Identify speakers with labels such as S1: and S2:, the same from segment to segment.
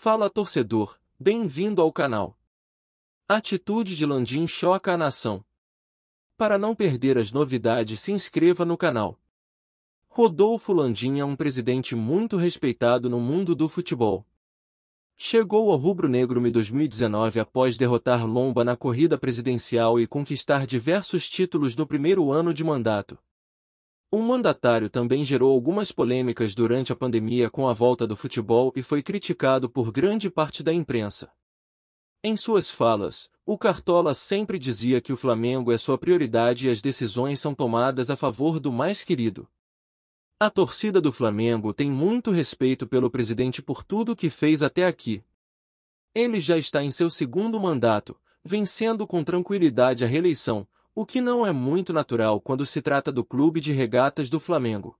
S1: Fala torcedor, bem-vindo ao canal. Atitude de Landim choca a nação. Para não perder as novidades, se inscreva no canal. Rodolfo Landim é um presidente muito respeitado no mundo do futebol. Chegou ao rubro-negro em 2019 após derrotar Lomba na corrida presidencial e conquistar diversos títulos no primeiro ano de mandato. Um mandatário também gerou algumas polêmicas durante a pandemia com a volta do futebol e foi criticado por grande parte da imprensa. Em suas falas, o Cartola sempre dizia que o Flamengo é sua prioridade e as decisões são tomadas a favor do mais querido. A torcida do Flamengo tem muito respeito pelo presidente por tudo que fez até aqui. Ele já está em seu segundo mandato, vencendo com tranquilidade a reeleição, o que não é muito natural quando se trata do Clube de Regatas do Flamengo.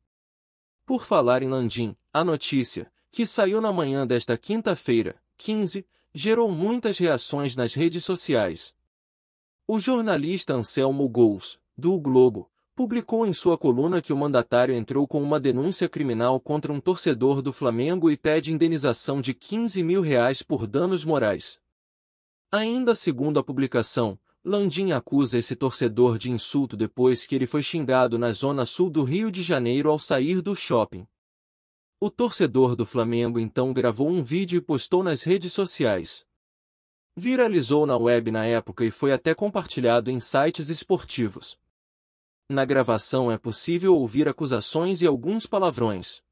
S1: Por falar em Landim, a notícia, que saiu na manhã desta quinta-feira, 15, gerou muitas reações nas redes sociais. O jornalista Anselmo Gous, do o Globo, publicou em sua coluna que o mandatário entrou com uma denúncia criminal contra um torcedor do Flamengo e pede indenização de 15 mil reais por danos morais. Ainda segundo a publicação, Landim acusa esse torcedor de insulto depois que ele foi xingado na zona sul do Rio de Janeiro ao sair do shopping. O torcedor do Flamengo então gravou um vídeo e postou nas redes sociais. Viralizou na web na época e foi até compartilhado em sites esportivos. Na gravação é possível ouvir acusações e alguns palavrões.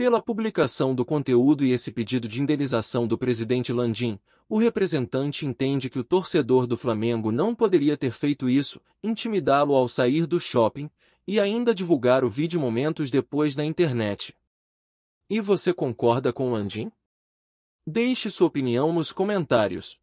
S1: Pela publicação do conteúdo e esse pedido de indenização do presidente Landim, o representante entende que o torcedor do Flamengo não poderia ter feito isso, intimidá-lo ao sair do shopping e ainda divulgar o vídeo momentos depois na internet. E você concorda com Landim? Deixe sua opinião nos comentários.